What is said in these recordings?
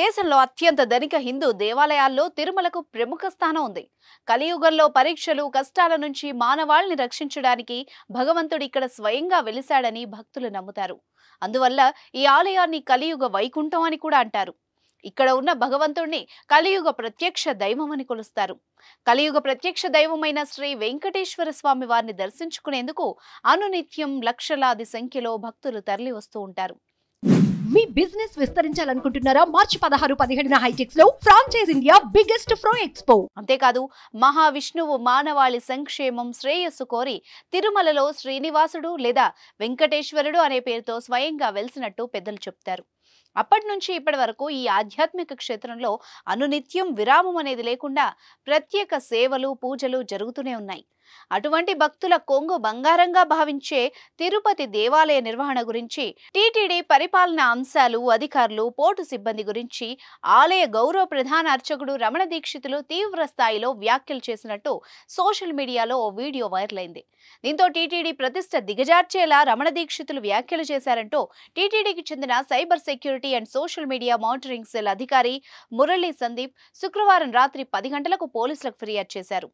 దేశంలో అత్యంత ధనిక హిందూ దేవాలయాల్లో తిరుమలకు ప్రముఖ స్థానం ఉంది కలియుగంలో పరీక్షలు కష్టాల నుంచి మానవాళిని రక్షించడానికి భగవంతుడు ఇక్కడ స్వయంగా వెలిశాడని భక్తులు నమ్ముతారు అందువల్ల ఈ ఆలయాన్ని కలియుగ వైకుంఠం అని కూడా అంటారు ఇక్కడ ఉన్న భగవంతుణ్ణి కలియుగ ప్రత్యక్ష దైవం అని కొలుస్తారు కలియుగ ప్రత్యక్ష దైవమైన శ్రీ వెంకటేశ్వర స్వామి వారిని దర్శించుకునేందుకు అనునిత్యం లక్షలాది సంఖ్యలో భక్తులు తరలి వస్తూ ఉంటారు మీ బిజినెస్ విస్తరించాలనుకుంటున్నారా మార్చి పదహారు పదిహేడున హైటెక్స్ లో ఫ్రాంచైజ్ ఇండియా బిగ్గెస్ట్ ఫ్రో ఎక్స్పో అంతేకాదు మహావిష్ణువు మానవాళి సంక్షేమం శ్రేయస్సు కోరి తిరుమలలో శ్రీనివాసుడు లేదా వెంకటేశ్వరుడు అనే పేరుతో స్వయంగా వెలిసినట్టు పెద్దలు చెప్తారు అప్పటి నుంచి ఇప్పటి వరకు ఈ ఆధ్యాత్మిక క్షేత్రంలో అనునిత్యం విరామం అనేది లేకుండా ప్రత్యేక సేవలు పూజలు జరుగుతూనే ఉన్నాయి అటువంటి భక్తుల కొంగు బంగారంగా భావించే తిరుపతి దేవాలయ నిర్వహణ గురించి టీటీడీ పరిపాలన అంశాలు అధికారులు పోటు సిబ్బంది గురించి ఆలయ గౌరవ ప్రధాన అర్చకుడు రమణ దీక్షితులు తీవ్ర స్థాయిలో వ్యాఖ్యలు చేసినట్టు సోషల్ మీడియాలో ఓ వీడియో వైరల్ అయింది దీంతో టీటీడీ ప్రతిష్ట దిగజార్చేలా రమణ దీక్షితులు వ్యాఖ్యలు చేశారంటూ టీటీడీకి చెందిన cyber security and social media monitoring cell అధికారి మురళీ సందీప్ శుక్రవారం రాత్రి పది గంటలకు పోలీసులకు ఫిర్యాదు చేశారు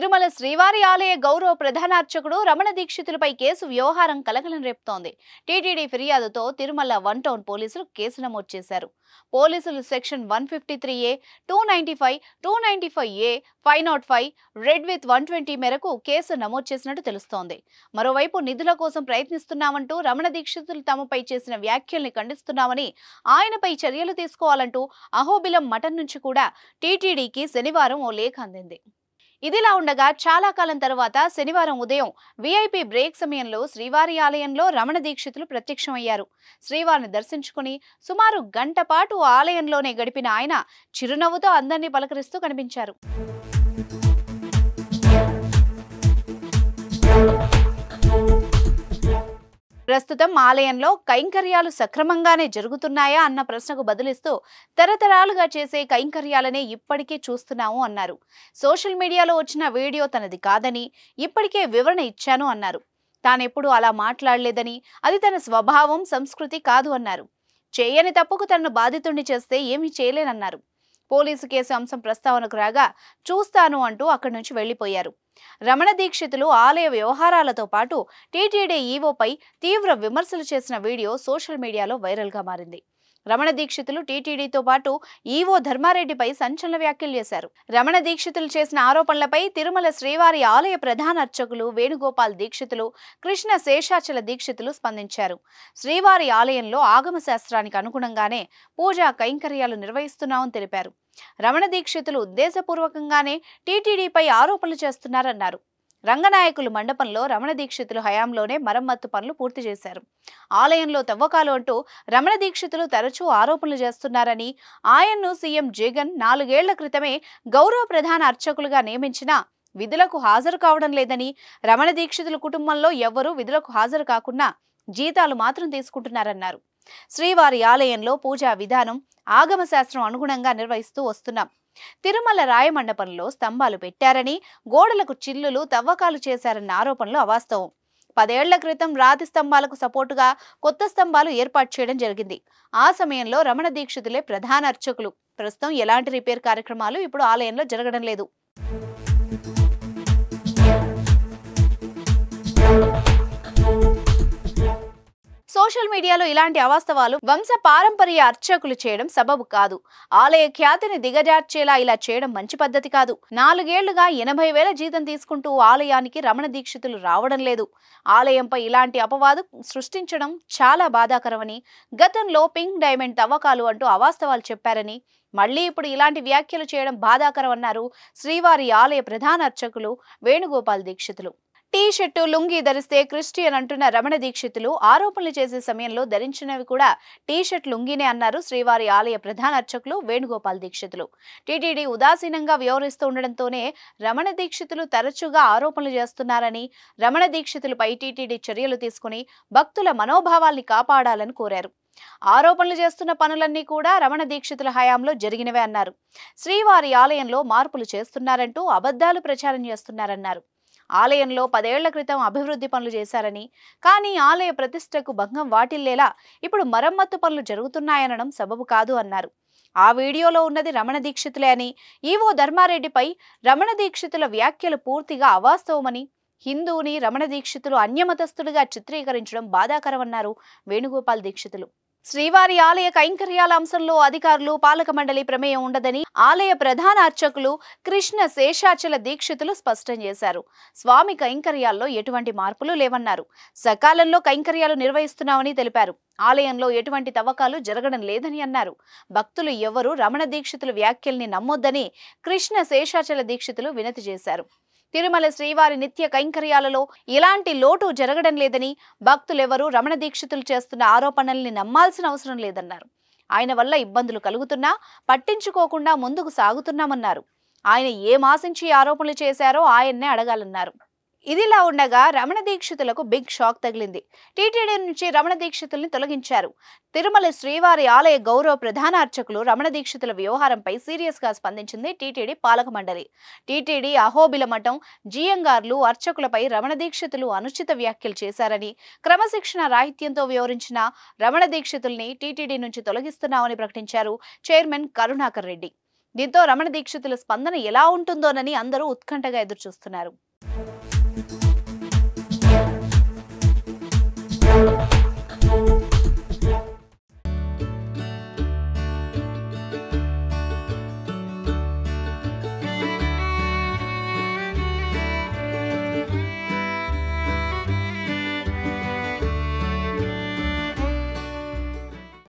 తిరుమల శ్రీవారి ఆలయ గౌరవ ప్రధానార్చకుడు రమణ దీక్షితులపై కేసు వ్యవహారం కలకలం రేపుతోంది టీటీడీ ఫిర్యాదుతో తిరుమల వన్ టౌన్ పోలీసులు కేసు నమోదు చేశారు పోలీసులు section one fifty three A two ninety five two ninety five A five not five read with one twenty మేరకు కేసు నమోదు చేసినట్టు తెలుస్తోంది మరోవైపు నిధుల కోసం ప్రయత్నిస్తున్నామంటూ రమణ దీక్షితులు తమపై చేసిన వ్యాఖ్యల్ని ఖండిస్తున్నామని ఆయనపై చర్యలు తీసుకోవాలంటూ అహోబిలం మఠం నుంచి కూడా టీటీడీకి శనివారం ఓ లేఖ అందింది ఇదిలా ఉండగా చాలా కాలం తర్వాత శనివారం ఉదయం వీఐపీ బ్రేక్ సమయంలో శ్రీవారి ఆలయంలో రమణ దీక్షితులు ప్రత్యక్షమయ్యారు శ్రీవారిని దర్శించుకుని సుమారు గంట పాటు ఆలయంలోనే గడిపిన ఆయన చిరునవ్వుతో అందరినీ పలకరిస్తూ కనిపించారు ప్రస్తుతం ఆలయంలో కైంకర్యాలు సక్రమంగానే జరుగుతున్నాయా అన్న ప్రశ్నకు బదులిస్తూ తరతరాలుగా చేసే కైంకర్యాలనే ఇప్పటికే చూస్తున్నాము అన్నారు సోషల్ మీడియాలో వచ్చిన వీడియో తనది కాదని ఇప్పటికే వివరణ ఇచ్చాను అన్నారు తానెప్పుడు అలా మాట్లాడలేదని అది తన స్వభావం సంస్కృతి కాదు అన్నారు చేయని తప్పుకు తనను బాధితుణ్ణి చేస్తే ఏమీ చేయలేనన్నారు పోలీసు కేసు అంశం ప్రస్తావనకు రాగా చూస్తాను అంటూ అక్కడి నుంచి వెళ్లిపోయారు రమణ దీక్షితులు ఆలయ వ్యవహారాలతో పాటు టీటీడీ ఈవోపై తీవ్ర విమర్శలు చేసిన వీడియో సోషల్ మీడియాలో వైరల్గా మారింది రమణ దీక్షితులు టీటీడీతో పాటు ఈవో ధర్మారెడ్డిపై సంచలన వ్యాఖ్యలు చేశారు రమణ దీక్షితులు చేసిన ఆరోపణలపై తిరుమల శ్రీవారి ఆలయ ప్రధాన అర్చకులు వేణుగోపాల్ దీక్షితులు కృష్ణ శేషాచల దీక్షితులు స్పందించారు శ్రీవారి ఆలయంలో ఆగమ శాస్త్రానికి అనుగుణంగానే పూజా కైంకర్యాలు నిర్వహిస్తున్నామని తెలిపారు రమణ దీక్షితులు ఉద్దేశపూర్వకంగానే టీటీడీపై ఆరోపణలు చేస్తున్నారన్నారు రంగనాయకులు మండపంలో రమణ దీక్షితులు హయాంలోనే మరమ్మత్తు పనులు పూర్తి చేశారు ఆలయంలో తవ్వకాలు అంటూ రమణ దీక్షితులు తరచూ ఆరోపణలు చేస్తున్నారని ఆయన్ను సీఎం జగన్ నాలుగేళ్ల క్రితమే గౌరవ ప్రధాన అర్చకులుగా నియమించిన విధులకు హాజరు కావడం లేదని రమణ దీక్షితుల కుటుంబంలో ఎవ్వరూ విధులకు హాజరు కాకుండా జీతాలు మాత్రం తీసుకుంటున్నారన్నారు శ్రీవారి ఆలయంలో పూజా విధానం ఆగమ శాస్త్రం అనుగుణంగా నిర్వహిస్తూ వస్తున్నాం తిరుమల రాయమండపంలో స్తంభాలు పెట్టారని గోడలకు చిల్లులు తవ్వకాలు చేశారన్న ఆరోపణలు అవాస్తవం పదేళ్ల క్రితం రాతి స్తంభాలకు సపోర్టుగా కొత్త స్తంభాలు ఏర్పాటు చేయడం జరిగింది ఆ సమయంలో రమణ దీక్షితులే ప్రధాన అర్చకులు ప్రస్తుతం ఎలాంటి రిపేర్ కార్యక్రమాలు ఇప్పుడు ఆలయంలో జరగడం లేదు సోషల్ మీడియాలో ఇలాంటి అవాస్తవాలు వంశ పారంపర్య అర్చకులు చేయడం సబబు కాదు ఆలయ ఖ్యాతిని దిగజార్చేలా ఇలా చేయడం మంచి పద్ధతి కాదు నాలుగేళ్లుగా ఎనభై వేల జీతం తీసుకుంటూ ఆలయానికి రమణ దీక్షితులు రావడం లేదు ఆలయంపై ఇలాంటి అపవాదు సృష్టించడం చాలా బాధాకరమని గతంలో పింక్ డైమండ్ తవ్వకాలు అంటూ అవాస్తవాలు చెప్పారని మళ్లీ ఇప్పుడు ఇలాంటి వ్యాఖ్యలు చేయడం బాధాకరం అన్నారు శ్రీవారి ఆలయ ప్రధాన అర్చకులు వేణుగోపాల్ దీక్షితులు టీ షర్టు లుంగి ధరిస్తే క్రిస్టియన్ అంటున్న రమణ దీక్షితులు ఆరోపణలు చేసే సమయంలో ధరించినవి కూడా టీ షర్ట్ లుంగినే అన్నారు శ్రీవారి ఆలయ ప్రధాన అర్చకులు వేణుగోపాల్ దీక్షితులు టీటీడీ ఉదాసీనంగా వ్యవహరిస్తూ ఉండడంతోనే రమణ దీక్షితులు తరచుగా ఆరోపణలు చేస్తున్నారని రమణ దీక్షితులపై టీటీడీ చర్యలు తీసుకుని భక్తుల మనోభావాల్ని కాపాడాలని కోరారు ఆరోపణలు చేస్తున్న పనులన్నీ కూడా రమణ దీక్షితుల హయాంలో జరిగినవే అన్నారు శ్రీవారి ఆలయంలో మార్పులు చేస్తున్నారంటూ అబద్ధాలు ప్రచారం చేస్తున్నారన్నారు ఆలయంలో పదేళ్ల క్రితం అభివృద్ధి పనులు చేశారని కానీ ఆలయ ప్రతిష్టకు భంగం వాటిల్లేలా ఇప్పుడు మరమ్మత్తు పనులు జరుగుతున్నాయనడం సబబు కాదు అన్నారు ఆ వీడియోలో ఉన్నది రమణ దీక్షితులే అని ఈవో ధర్మారెడ్డిపై రమణ దీక్షితుల వ్యాఖ్యలు పూర్తిగా అవాస్తవమని హిందువుని రమణ దీక్షితులు అన్యమతస్థుడిగా చిత్రీకరించడం బాధాకరమన్నారు వేణుగోపాల్ దీక్షితులు శ్రీవారి ఆలయ కైంకర్యాల అంశంలో అధికారులు పాలక మండలి ప్రమేయం ఉండదని ఆలయ ప్రధాన అర్చకులు కృష్ణ శేషాచల దీక్షితులు స్పష్టం చేశారు స్వామి కైంకర్యాల్లో ఎటువంటి మార్పులు లేవన్నారు సకాలంలో కైంకర్యాలు నిర్వహిస్తున్నామని తెలిపారు ఆలయంలో ఎటువంటి తవ్వకాలు జరగడం లేదని అన్నారు భక్తులు ఎవరూ రమణ దీక్షితుల వ్యాఖ్యల్ని నమ్మొద్దని కృష్ణ శేషాచల దీక్షితులు వినతి చేశారు తిరుమల శ్రీవారి నిత్య కైంకర్యాలలో ఇలాంటి లోటు జరగడం లేదని భక్తులెవరూ రమణ దీక్షితులు చేస్తున్న ఆరోపణల్ని నమ్మాల్సిన అవసరం లేదన్నారు ఆయన వల్ల ఇబ్బందులు కలుగుతున్నా పట్టించుకోకుండా ముందుకు సాగుతున్నామన్నారు ఆయన ఏమాశించి ఆరోపణలు చేశారో ఆయన్నే అడగాలన్నారు ఇదిలా ఉండగా రమణ దీక్షితులకు బిగ్ షాక్ తగిలింది టీటీడీ నుంచి రమణ దీక్షితుల్ని తొలగించారు తిరుమల శ్రీవారి ఆలయ గౌరవ ప్రధాన అర్చకులు రమణ దీక్షితుల వ్యవహారంపై సీరియస్ గా స్పందించింది టీటీడీ పాలక మండలి టీటీడీ అహోబిల మఠం జీఎంగార్లు అర్చకులపై రమణ దీక్షితులు అనుచిత వ్యాఖ్యలు చేశారని క్రమశిక్షణ రాహిత్యంతో వివరించిన రమణ దీక్షితుల్ని టీటీడీ నుంచి తొలగిస్తున్నామని ప్రకటించారు చైర్మన్ కరుణాకర్ రెడ్డి దీంతో రమణ దీక్షితుల స్పందన ఎలా ఉంటుందోనని అందరూ ఉత్కంఠగా ఎదురుచూస్తున్నారు Thank you.